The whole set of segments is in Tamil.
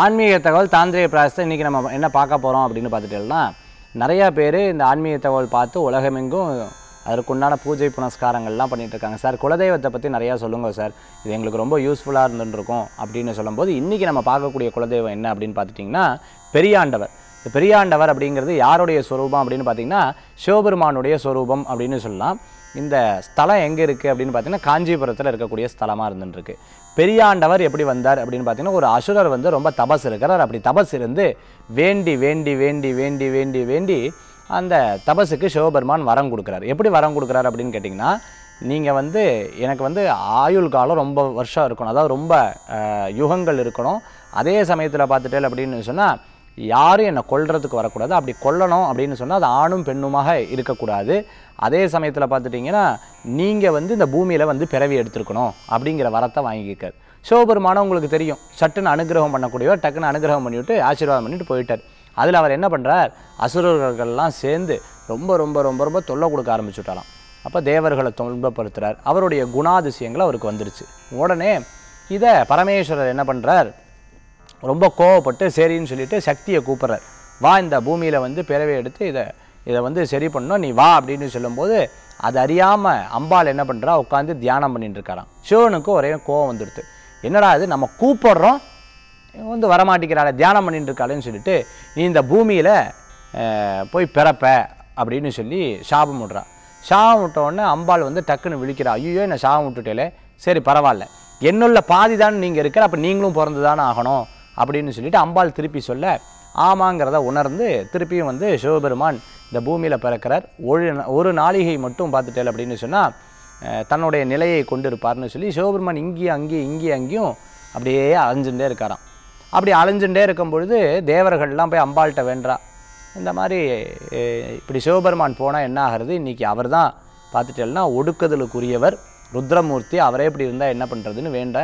ஆன்மீக தகவல் தாந்திரிய பிராசத்தை இன்றைக்கி நம்ம என்ன பார்க்க போகிறோம் அப்படின்னு பார்த்துட்டோம்னா நிறையா பேர் இந்த ஆன்மீக தகவல் பார்த்து உலகமெங்கும் அதற்குண்டான பூஜை புனஸ்காரங்கள்லாம் பண்ணிகிட்ருக்காங்க சார் குலதெய்வத்தை பற்றி நிறையா சொல்லுங்கள் சார் இது எங்களுக்கு ரொம்ப யூஸ்ஃபுல்லாக இருந்துருக்கும் அப்படின்னு சொல்லும்போது இன்றைக்கி நம்ம பார்க்கக்கூடிய குலதெய்வம் என்ன அப்படின்னு பார்த்துட்டிங்கன்னா பெரியாண்டவர் பெரியாண்டவர் அப்படிங்கிறது யாருடைய ஸ்வரூபம் அப்படின்னு பார்த்தீங்கன்னா சிவபெருமானுடைய ஸ்வரூபம் அப்படின்னு சொல்லலாம் இந்த ஸ்தலம் எங்கே இருக்குது அப்படின்னு பார்த்தீங்கன்னா காஞ்சிபுரத்தில் இருக்கக்கூடிய ஸ்தலமாக இருந்துட்டுருக்கு பெரியாண்டவர் எப்படி வந்தார் அப்படின்னு பார்த்தீங்கன்னா ஒரு அசுரர் வந்து ரொம்ப தபஸ் இருக்கிறார் அப்படி தபஸ் இருந்து வேண்டி வேண்டி வேண்டி வேண்டி வேண்டி வேண்டி அந்த தபஸுக்கு சிவபெருமான் வரம் கொடுக்குறாரு எப்படி வரம் கொடுக்குறாரு அப்படின்னு கேட்டிங்கன்னா நீங்கள் வந்து எனக்கு வந்து ஆயுள் காலம் ரொம்ப வருஷம் இருக்கணும் அதாவது ரொம்ப யுகங்கள் இருக்கணும் அதே சமயத்தில் பார்த்துட்டேன் அப்படின்னு சொன்னால் யாரும் என்னை கொள்றதுக்கு வரக்கூடாது அப்படி கொல்லணும் அப்படின்னு சொன்னால் அது ஆணும் பெண்ணுமாக இருக்கக்கூடாது அதே சமயத்தில் பார்த்துட்டிங்கன்னா நீங்கள் வந்து இந்த பூமியில் வந்து பிறவி எடுத்துருக்கணும் அப்படிங்கிற வரத்தை வாங்கிக்கார் சிவபெருமானம் உங்களுக்கு தெரியும் சட்டுன்னு அனுகிரகம் பண்ணக்கூடியவர் டக்குன்னு அனுகிரகம் பண்ணிவிட்டு ஆசீர்வாதம் பண்ணிவிட்டு போயிட்டார் அதில் அவர் என்ன பண்ணுறார் அசுரர்கள்லாம் சேர்ந்து ரொம்ப ரொம்ப ரொம்ப ரொம்ப தொல்லை கொடுக்க ஆரம்பிச்சுட்டாலாம் அப்போ தேவர்களை துன்பப்படுத்துகிறார் அவருடைய குணாதிசயங்கள் அவருக்கு வந்துருச்சு உடனே இதை பரமேஸ்வரர் என்ன பண்ணுறார் ரொம்ப கோவப்பட்டு சரின்னு சொல்லிட்டு சக்தியை கூப்பிட்றார் வா இந்த பூமியில் வந்து பிறவை எடுத்து இதை இதை வந்து சரி பண்ணோம் நீ வா அப்படின்னு சொல்லும்போது அது அறியாமல் அம்பாள் என்ன பண்ணுறா உட்காந்து தியானம் பண்ணிட்டு இருக்காரான் சிவனுக்கு ஒரே கோவம் வந்துடுது என்னடா இது நம்ம கூப்பிட்றோம் வந்து வரமாட்டேங்கிறாள் தியானம் பண்ணிட்டு இருக்காளேன்னு சொல்லிட்டு நீ இந்த பூமியில் போய் பிறப்ப அப்படின்னு சொல்லி சாபம் விட்றா சாபம் விட்டவுடனே அம்பாள் வந்து டக்குன்னு விழிக்கிறா ஐயோ என்னை சாபம் விட்டுட்டேலே சரி பரவாயில்ல என்னுள்ள பாதி தான் நீங்கள் இருக்கிற அப்போ நீங்களும் பிறந்து தானே ஆகணும் அப்படின்னு சொல்லிட்டு அம்பாள் திருப்பி சொல்ல ஆமாங்கிறத உணர்ந்து திருப்பியும் வந்து சிவபெருமான் இந்த பூமியில் பிறக்கிறார் ஒரு ஒரு நாளிகை மட்டும் பார்த்துட்டேன் அப்படின்னு சொன்னால் தன்னுடைய நிலையை கொண்டு இருப்பார்னு சொல்லி சிவபெருமான் இங்கேயும் அங்கேயும் இங்கேயும் அங்கேயும் அப்படியே அலைஞ்சுட்டே இருக்காராம் அப்படி அலைஞ்சுட்டே இருக்கும் பொழுது தேவர்கள்லாம் போய் அம்பாள்கிட்ட வேண்டாம் இந்த மாதிரி இப்படி சிவபெருமான் போனால் என்ன ஆகிறது இன்றைக்கி அவர் தான் பார்த்துட்டேன்னா ஒடுக்குதலுக்குரியவர் ருத்ரமூர்த்தி அவரே இப்படி இருந்தால் என்ன பண்ணுறதுன்னு வேண்ட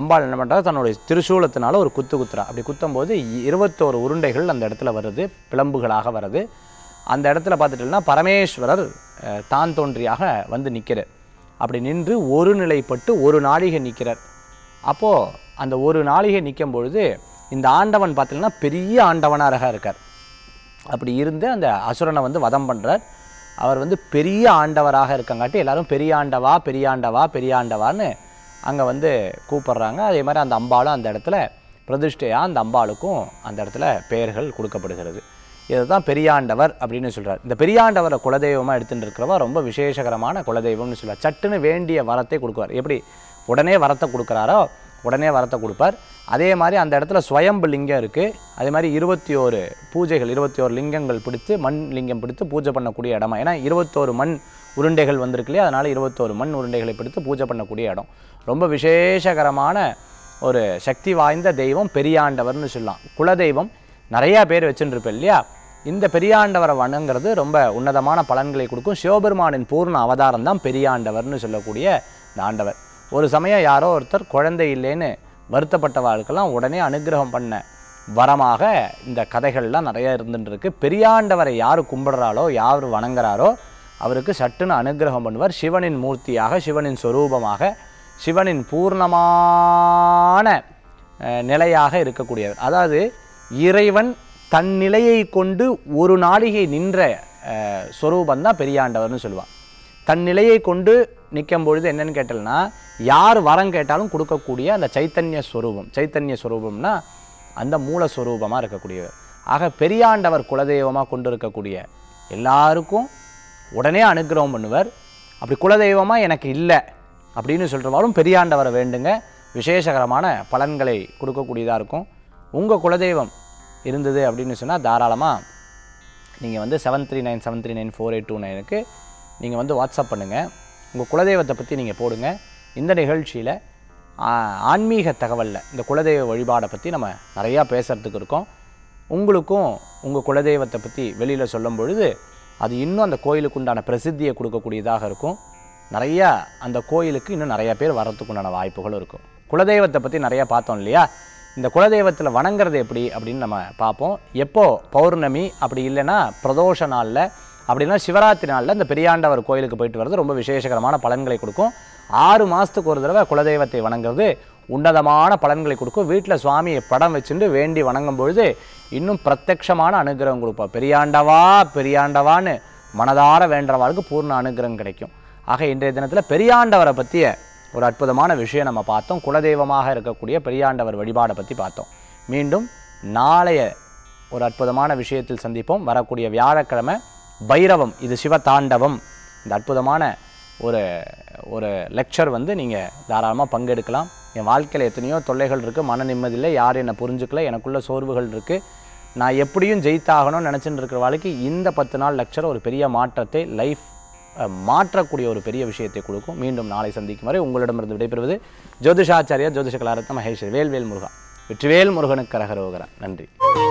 அம்பாள் என்ன பண்ணுறா தன்னுடைய திருசூலத்தினால ஒரு குத்து குத்துறா அப்படி குத்தும் போது இருபத்தோரு உருண்டைகள் அந்த இடத்துல வருது பிளம்புகளாக வருது அந்த இடத்துல பார்த்துட்டோம்னா பரமேஸ்வரர் தான் தோன்றியாக வந்து நிற்கிறார் அப்படி நின்று ஒரு நிலைப்பட்டு ஒரு நாளிகை நிற்கிறார் அப்போது அந்த ஒரு நாளிகை நிற்கும் பொழுது இந்த ஆண்டவன் பார்த்தீங்கன்னா பெரிய ஆண்டவனாக இருக்கார் அப்படி இருந்து அந்த அசுரனை வந்து வதம் பண்ணுறார் அவர் வந்து பெரிய ஆண்டவராக இருக்கங்காட்டி எல்லாரும் பெரியாண்டவா பெரியாண்டவா பெரியாண்டவான்னு அங்கே வந்து கூப்பிட்றாங்க அதே மாதிரி அந்த அம்பாலும் அந்த இடத்துல பிரதிஷ்டையாக அந்த அம்பாளுக்கும் அந்த இடத்துல பெயர்கள் கொடுக்கப்படுகிறது இதை தான் பெரியாண்டவர் அப்படின்னு சொல்கிறார் இந்த பெரியாண்டவரை குலதெய்வமாக எடுத்துகிட்டு இருக்கிறவ ரொம்ப விசேஷகரமான குலதெய்வம்னு சொல்கிறார் சட்டுன்னு வேண்டிய வரத்தை கொடுக்குவார் எப்படி உடனே வரத்தை கொடுக்குறாரோ உடனே வரத்தை கொடுப்பார் அதே மாதிரி அந்த இடத்துல ஸ்வயம்பு லிங்கம் இருக்குது அதே மாதிரி இருபத்தி ஓரு பூஜைகள் இருபத்தி ஓரு லிங்கங்கள் பிடித்து மண் லிங்கம் பிடித்து பூஜை பண்ணக்கூடிய இடமா ஏன்னா இருபத்தோரு மண் உருண்டைகள் வந்திருக்கு இல்லையா அதனால் இருபத்தோரு மண் உருண்டைகளை பிடித்து பூஜை பண்ணக்கூடிய இடம் ரொம்ப விசேஷகரமான ஒரு சக்தி வாய்ந்த தெய்வம் பெரியாண்டவர்னு சொல்லலாம் குலதெய்வம் நிறையா பேர் வச்சுருப்பேன் இல்லையா இந்த பெரியாண்டவரை வணங்குறது ரொம்ப உன்னதமான பலன்களை கொடுக்கும் சிவபெருமானின் பூர்ண அவதாரம் தான் பெரியாண்டவர்னு சொல்லக்கூடிய இந்த ஆண்டவர் ஒரு சமயம் யாரோ ஒருத்தர் குழந்தை இல்லைன்னு வருத்தப்பட்டவாளுக்கெல்லாம் உடனே அனுகிரகம் பண்ண வரமாக இந்த கதைகள்லாம் நிறையா இருந்துட்டுருக்கு பெரியாண்டவரை யார் கும்பிடுறாளோ யார் வணங்குறாரோ அவருக்கு சட்டுன்னு அனுகிரகம் பண்ணுவார் சிவனின் மூர்த்தியாக சிவனின் சொரூபமாக சிவனின் பூர்ணமான நிலையாக இருக்கக்கூடியவர் அதாவது இறைவன் தன் நிலையை கொண்டு ஒரு நாடிகை நின்ற சொரூபந்தான் பெரியாண்டவர்னு சொல்லுவான் தன் நிலையை கொண்டு நிற்கும் பொழுது என்னென்னு கேட்டால்னா யார் வரம் கேட்டாலும் கொடுக்கக்கூடிய அந்த சைத்தன்ய ஸ்வரூபம் சைத்தன்ய ஸ்வரூபம்னா அந்த மூலஸ்வரூபமாக இருக்கக்கூடியவர் ஆக பெரியாண்டவர் குலதெய்வமாக கொண்டு இருக்கக்கூடிய எல்லாருக்கும் உடனே அனுகிரகம் பண்ணுவர் அப்படி குலதெய்வமாக எனக்கு இல்லை அப்படின்னு சொல்கிறவாலும் பெரியாண்டவரை வேண்டுங்க விசேஷகரமான பலன்களை கொடுக்கக்கூடியதாக இருக்கும் உங்கள் குலதெய்வம் இருந்தது அப்படின்னு சொன்னால் தாராளமாக நீங்கள் வந்து seven three nine seven three nine four eight two நைனுக்கு நீங்கள் வந்து வாட்ஸ்அப் பண்ணுங்கள் உங்கள் குலதெய்வத்தை பற்றி நீங்கள் போடுங்க இந்த நிகழ்ச்சியில் ஆன்மீக தகவலில் இந்த குலதெய்வ வழிபாடை பற்றி நம்ம நிறையா பேசுகிறதுக்கு இருக்கோம் உங்களுக்கும் உங்கள் குலதெய்வத்தை பற்றி வெளியில் சொல்லும் பொழுது அது இன்னும் அந்த கோயிலுக்கு உண்டான பிரசித்தியை கொடுக்கக்கூடியதாக இருக்கும் நிறையா அந்த கோயிலுக்கு இன்னும் நிறையா பேர் வர்றதுக்கு உண்டான வாய்ப்புகளும் இருக்கும் குலதெய்வத்தை பற்றி நிறையா பார்த்தோம் இல்லையா இந்த குலதெய்வத்தில் வணங்குறது எப்படி அப்படின்னு நம்ம பார்ப்போம் எப்போது பௌர்ணமி அப்படி இல்லைன்னா பிரதோஷ நாளில் அப்படின்னா சிவராத்திரி நாளில் இந்த பெரியாண்டவர் கோயிலுக்கு போயிட்டு வர்றது ரொம்ப விசேஷகரமான பலன்களை கொடுக்கும் ஆறு மாதத்துக்கு ஒரு தடவை குலதெய்வத்தை வணங்குறது உன்னதமான பலன்களை கொடுக்கும் வீட்டில் சுவாமியை படம் வச்சுட்டு வேண்டி வணங்கும் பொழுது இன்னும் பிரத்யட்சமான அனுகிரகம் கொடுப்பா பெரியாண்டவா பெரியாண்டவான்னு மனதார வேண்டவாளுக்கு பூர்ண அனுகிரகம் கிடைக்கும் ஆக இன்றைய தினத்தில் பெரியாண்டவரை பற்றிய ஒரு அற்புதமான விஷயம் நம்ம பார்த்தோம் குலதெய்வமாக இருக்கக்கூடிய பெரியாண்டவர் வழிபாடை பற்றி பார்த்தோம் மீண்டும் நாளைய ஒரு அற்புதமான விஷயத்தில் சந்திப்போம் வரக்கூடிய வியாழக்கிழமை பைரவம் இது சிவ தாண்டவம் இந்த அற்புதமான ஒரு ஒரு லெக்சர் வந்து நீங்கள் தாராளமாக பங்கெடுக்கலாம் என் வாழ்க்கையில் எத்தனையோ தொல்லைகள் இருக்குது மன இல்லை யார் என்னை புரிஞ்சுக்கல எனக்குள்ளே சோர்வுகள் இருக்குது நான் எப்படியும் ஜெயித்தாகணும்னு நினச்சிட்டு இருக்கிற வாழ்க்கை இந்த பத்து நாள் லெக்சர் ஒரு பெரிய மாற்றத்தை லைஃப் மாற்றக்கூடிய ஒரு பெரிய விஷயத்தை கொடுக்கும் மீண்டும் நாளை சந்திக்கும் வரை உங்களிடமிருந்து விடைபெறுவது ஜோதிஷாச்சாரியா ஜோதிஷ கலாரத்ன மகேஷ் வேல்வேல் முருகா வெற்றிவேல் முருகனுக்கு கரகரோகரா நன்றி